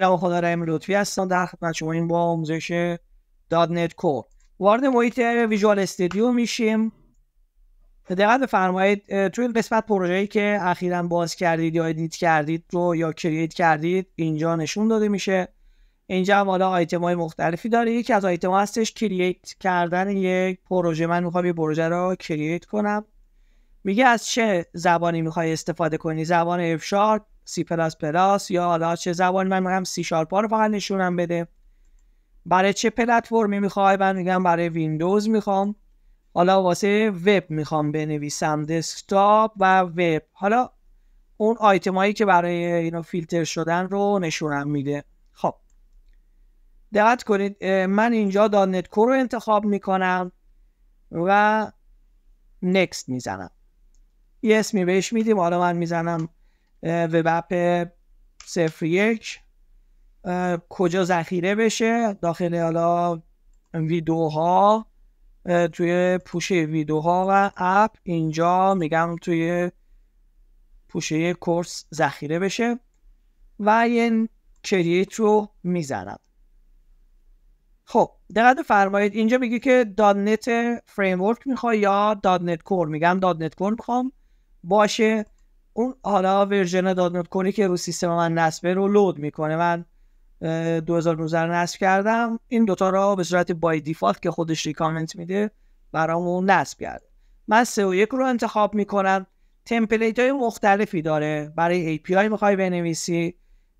سلام خدا رحم لطفی هستم در خدمت شما این با آموزش دات نت کور وارد محیط ویژوال استودیو میشیم دقت بفرمایید توی قسمت پروژه‌ای که اخیرا باز کردید یا ادیت کردید رو یا کرییت کردید اینجا نشون داده میشه اینجا هم حالا آیتم های مختلفی داره یکی از آیتم ها هستش کرییت کردن یک پروژه من میخوام یه پروژه رو کرییت کنم میگه از چه زبانی میخوای استفاده کنی زبان اف شارپ سی پلاس پلاس یا حالا چه زبانی من میگم سی شارپ رو فقط نشونم بده برای چه پلتفرمی میخوای من میگم برای ویندوز میخوام حالا واسه وب میخوام بنویسم دسکتاپ و وب حالا اون هایی که برای اینو فیلتر شدن رو نشونم میده خب دقت کنید من اینجا دانت کور رو انتخاب میکنم و نکست میزنم یه اسمی بهش میدیم حالا من میزنم وب اپ صفر یک کجا ذخیره بشه داخل حالا ویدوها توی پوشه ویدوها و اپ اینجا میگم توی پوشه کورس ذخیره بشه و یه کریت رو میزنم خب دقت فرمایید اینجا میگه که دات نت فریم ورک میخوای یا دات نت کور میگم دات نت کور میخوام باشه اون حالا ورژن نوت کنی که رو سیستم من نصب رو لود میکنه من 2019 نصب کردم این دوتا را به صورت بای دیفالت که خودش ریکامنت میده برامون نصب کرد من سه و یک رو انتخاب میکنم تمپلیت های مختلفی داره برای ای پی آی میخوای بنویسی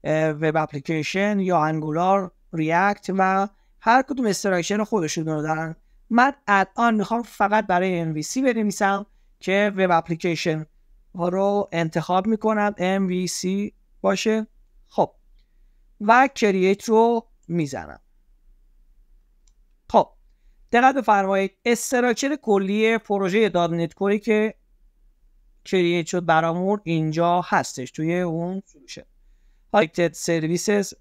وب اپلیکیشن یا انگولار ریاکت و هر کدوم استراکشن خودشون رو دارن من الان میخوام فقط برای سی بنویسم که وب اپلیکیشن ها رو انتخاب میکنم MVC باشه خب و کریت رو میزنم خب دقت بفرمایید استراکچر کلی پروژه دات کوری که کریت شد برامون اینجا هستش توی اون سولوشن هایتد سرویسز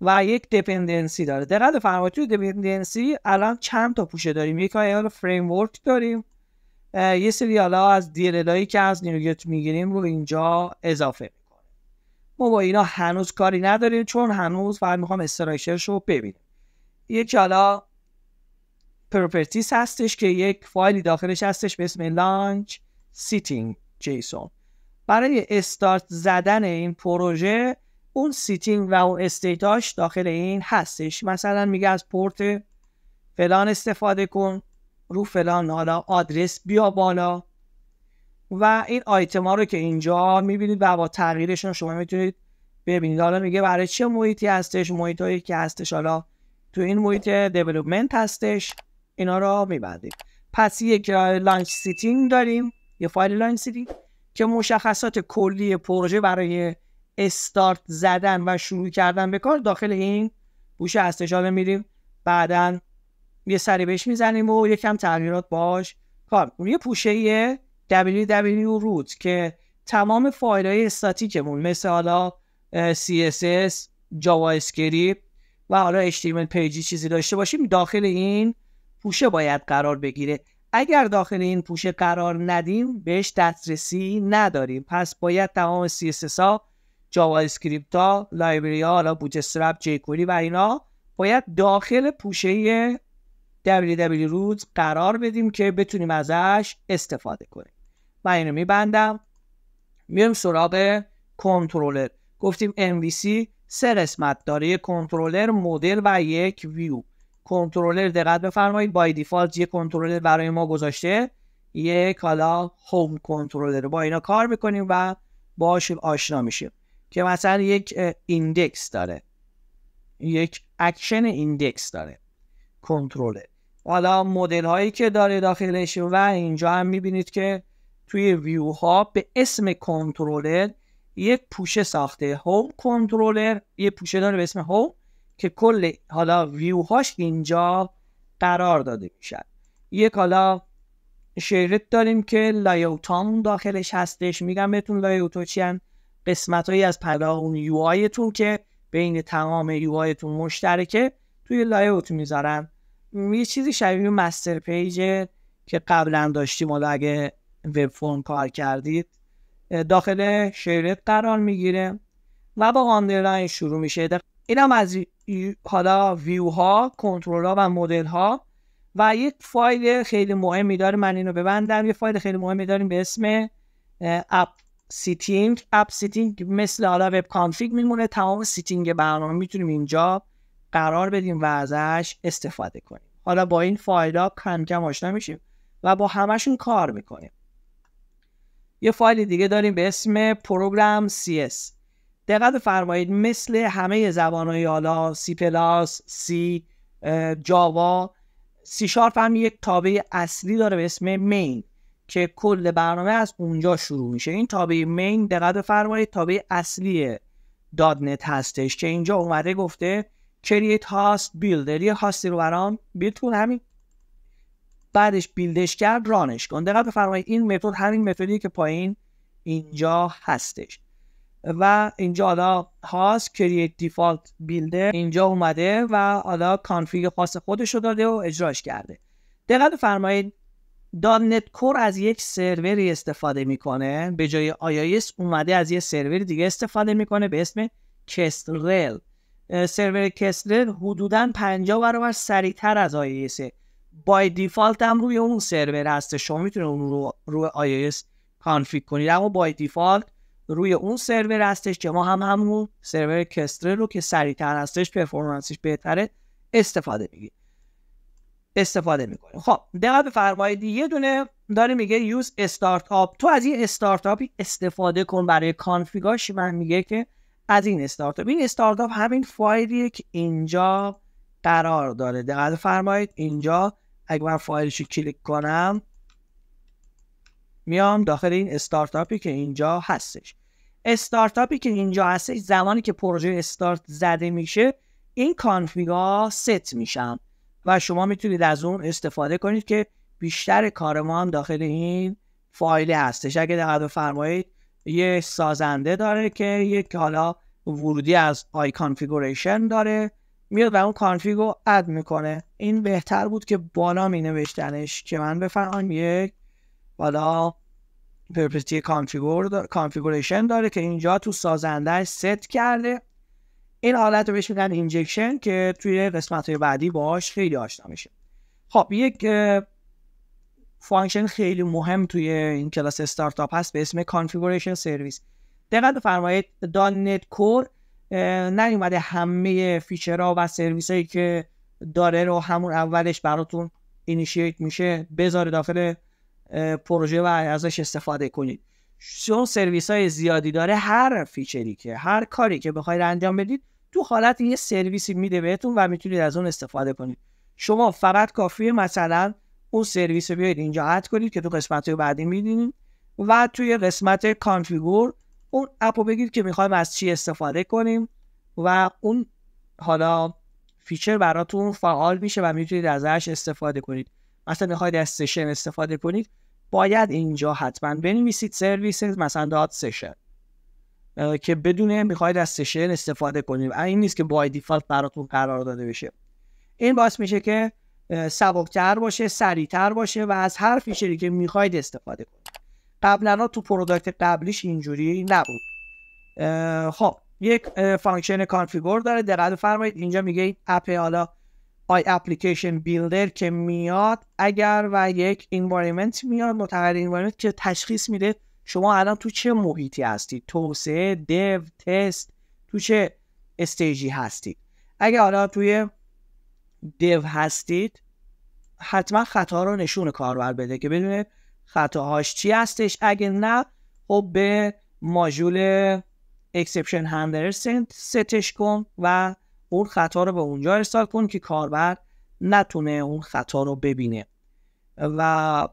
و یک دپندنسی داره دقت فرمایید توی دپندنسی الان چند تا پوشه داریم یک آیال فریم داریم یه سریال از دیل که از نیویورک میگیریم رو اینجا اضافه میکنه ما با اینا هنوز کاری نداریم چون هنوز فقط میخوام استراکچرش رو ببینیم یک حالا پروپرتیس هستش که یک فایلی داخلش هستش به اسم لانچ سیتینگ جیسون برای استارت زدن این پروژه اون سیتینگ و اون استیتاش داخل این هستش مثلا میگه از پورت فلان استفاده کن رو فلان حالا آدرس بیا بالا و این آیتما رو که اینجا میبینید و با تغییرشون شما میتونید ببینید حالا میگه برای چه محیطی هستش محیط هایی که هستش حالا تو این محیط دیولوبمنت هستش اینا رو میبندیم پس یک لانچ سیتینگ داریم یه فایل لانچ سیتینگ که مشخصات کلی پروژه برای استارت زدن و شروع کردن به کار داخل این گوشه هستش حالا میریم بعدا یه سری بهش میزنیم و یکم تغییرات باش کار خب، میکنیم یه پوشه یه www root که تمام فایل های استاتیکمون مثل حالا CSS جاوا اسکریپت و حالا HTML پیجی چیزی داشته باشیم داخل این پوشه باید قرار بگیره اگر داخل این پوشه قرار ندیم بهش دسترسی نداریم پس باید تمام CSS ها جاوا اسکریپت ها لایبری ها حالا بوت جیکوری و اینا باید داخل پوشه www روز قرار بدیم که بتونیم ازش استفاده کنیم من اینو میبندم میایم سراغ کنترلر گفتیم MVC سه قسمت داره کنترلر مدل و یک ویو کنترلر دقت بفرمایید بای دیفالت یک کنترلر برای ما گذاشته یک حالا هوم کنترلر با اینا کار میکنیم و باش آشنا میشیم که مثلا یک ایندکس داره یک اکشن ایندکس داره کنترلر حالا مدل هایی که داره داخلش و اینجا هم میبینید که توی ویو ها به اسم کنترلر یک پوشه ساخته هوم کنترلر یه پوشه داره به اسم هوم که کل حالا ویو هاش اینجا قرار داده میشن یک حالا شیرت داریم که لایوتان داخلش هستش میگم بهتون لایوتو چی قسمت هایی از پلا اون یو که بین تمام یو مشترکه توی لایوت میذارم یه چیزی شبیه مستر پیج که قبلا داشتیم حالا اگه وب فرم کار کردید داخل شیرت قرار میگیره و با آندرلاین شروع میشه هم از حالا ویو ها کنترل ها و مدل ها و یک فایل خیلی مهمی داره من اینو ببندم یه فایل خیلی مهمی داریم به اسم اپ سیتینگ اپ سیتینگ مثل حالا وب کانفیگ میمونه تمام سیتینگ برنامه میتونیم اینجا قرار بدیم و ازش استفاده کنیم حالا با این فایل ها کم کم آشنا میشیم و با همشون کار میکنیم یه فایل دیگه داریم به اسم پروگرام اس دقت فرمایید مثل همه های حالا سی پلاس سی، جاوا سی شارپ هم یک تابع اصلی داره به اسم مین که کل برنامه از اونجا شروع میشه این تابع مین دقت فرمایید تابع اصلی دادنت هستش که اینجا اومده گفته کریت هاست بیلدر یه هاستی رو برام بیلد همین بعدش بیلدش کرد رانش کن دقت بفرمایید این متد همین متدی که پایین اینجا هستش و اینجا حالا هاست کریت دیفالت بیلدر اینجا اومده و حالا کانفیگ خاص خودش رو داده و اجراش کرده دقت فرمایید نت کور از یک سروری استفاده میکنه به جای آیایس اومده از یه سروری دیگه استفاده میکنه به اسم کسترل سرور کسلر حدودا 50 برابر سریعتر از iOS بای دیفالت هم روی اون سرور هست شما میتونه اون رو روی اس کانفیگ کنید اما بای دیفالت روی اون سرور هستش که ما هم همون سرور کستر رو که سریعتر هستش پرفورمنسش بهتره استفاده میگیم استفاده میکنیم خب به بفرمایید یه دونه داره میگه یوز استارتاپ تو از یه استارتاپی استفاده کن برای کانفیگاش من میگه که از این استارتاپ این استارتاپ همین فایلیه که اینجا قرار داره دقت فرمایید اینجا اگر من فایلش رو کلیک کنم میام داخل این استارتاپی که اینجا هستش استارتاپی که اینجا هستش زمانی که پروژه استارت زده میشه این کانفیگا ست میشن و شما میتونید از اون استفاده کنید که بیشتر کار ما هم داخل این فایل هستش اگه دقت فرمایید یه سازنده داره که یک حالا ورودی از آی کانفیگوریشن داره میاد و اون کانفیگ رو اد میکنه این بهتر بود که بالا می نوشتنش که من بفرمایم یک بالا پرپرتی کانفیگور کانفیگوریشن داره که اینجا تو سازنده ست کرده این حالت رو بهش میدن اینجکشن که توی قسمت های بعدی باش خیلی آشنا میشه خب یک فانکشن خیلی مهم توی این کلاس استارتاپ هست به اسم کانفیگوریشن سرویس دقت بفرمایید دات نت کور نیومده همه فیچرها و سرویس هایی که داره رو همون اولش براتون اینیشیت میشه بذاره داخل پروژه و ازش استفاده کنید چون سرویس های زیادی داره هر فیچری که هر کاری که بخواید انجام بدید تو حالت یه سرویسی میده بهتون و میتونید از اون استفاده کنید شما فقط کافیه مثلا اون سرویس رو بیایید اینجا اد کنید که تو قسمت های بعدی میدینید و توی قسمت کانفیگور اون اپ رو بگید که میخوایم از چی استفاده کنیم و اون حالا فیچر براتون فعال میشه و میتونید ازش استفاده کنید مثلا میخواید از سشن استفاده کنید باید اینجا حتما بنویسید سرویس مثلا داد سشن که بدونه میخواید از سشن استفاده کنیم این نیست که بای دیفالت براتون قرار داده بشه این باعث میشه که سبکتر باشه سریعتر باشه و از هر فیچری که میخواید استفاده کنید قبلا تو پروداکت قبلیش اینجوری نبود خب یک فانکشن کانفیگور داره دقت فرمایید اینجا میگه این اپ حالا آی اپلیکیشن بیلدر که میاد اگر و یک انوایرمنت میاد متغیر انوایرمنت که تشخیص میده شما الان تو چه محیطی هستید توسعه دو تست تو چه استیجی هستید اگه حالا توی دو هستید حتما خطا رو نشون کاربر بده که بدونه خطاهاش چی هستش اگه نه خب به ماژول اکسپشن هندلر ستش کن و اون خطا رو به اونجا ارسال کن که کاربر نتونه اون خطا رو ببینه و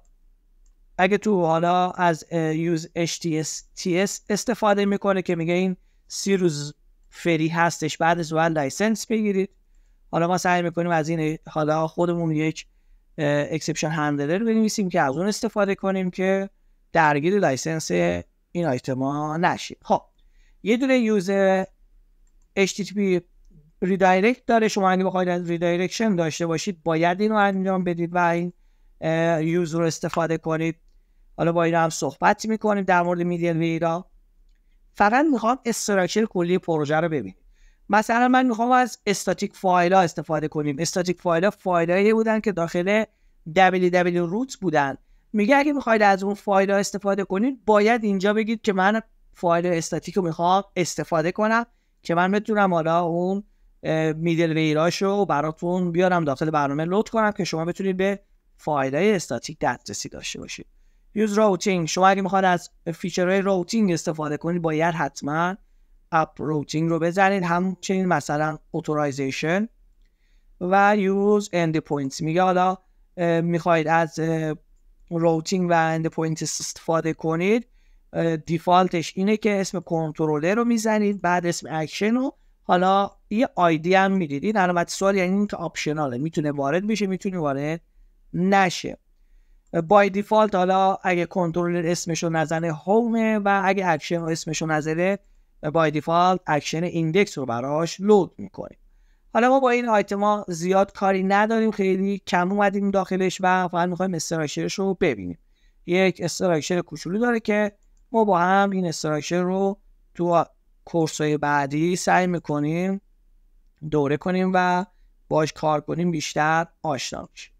اگه تو حالا از یوز HTTS استفاده میکنه که میگه این سی روز فری هستش بعد از اون لایسنس بگیرید حالا ما سعی میکنیم از این حالا خودمون یک اکسپشن هندلر بنویسیم که از اون استفاده کنیم که درگیر لایسنس این آیتما نشیم خب یه دونه یوزر HTTP ریدایرکت داره شما اگه بخواید از ریدایرکشن داشته باشید باید اینو انجام بدید و این یوزر رو استفاده کنید حالا با این هم صحبت میکنیم در مورد میدیل ویرا فقط میخوام استراکچر کلی پروژه رو ببینید مثلا من میخوام از استاتیک فایل ها استفاده کنیم استاتیک فایل ها فایل بودن که داخل www روت بودن میگه اگه میخواید از اون فایل ها استفاده کنید باید اینجا بگید که من فایل استاتیک رو میخوام استفاده کنم که من بتونم حالا اون میدل ویراش رو براتون بیارم داخل برنامه لود کنم که شما بتونید به فایل های استاتیک دسترسی داشته باشید یوز روتینگ شما اگه میخواد از فیچرهای روتینگ استفاده کنید باید حتما اپ روتینگ رو بزنید همچنین مثلا اتورایزیشن و یوز اند پوینتس میگه حالا میخواید از روتینگ و اند پوینتس استفاده کنید دیفالتش اینه که اسم کنترلر رو میزنید بعد اسم اکشن رو حالا یه آیدی هم میدید این علامت سوال یعنی این که آپشناله میتونه وارد بشه میتونه وارد نشه بای دیفالت حالا اگه کنترلر اسمش رو نزنه هومه و اگه اکشن رو اسمش رو نزنه بای دیفالت اکشن ایندکس رو براش لود میکنیم حالا ما با این آیتما زیاد کاری نداریم خیلی کم اومدیم داخلش و فقط میخوایم استراکچرش رو ببینیم یک استراکچر کوچولو داره که ما با هم این استراکچر رو تو کورس های بعدی سعی میکنیم دوره کنیم و باش کار کنیم بیشتر آشنا بشیم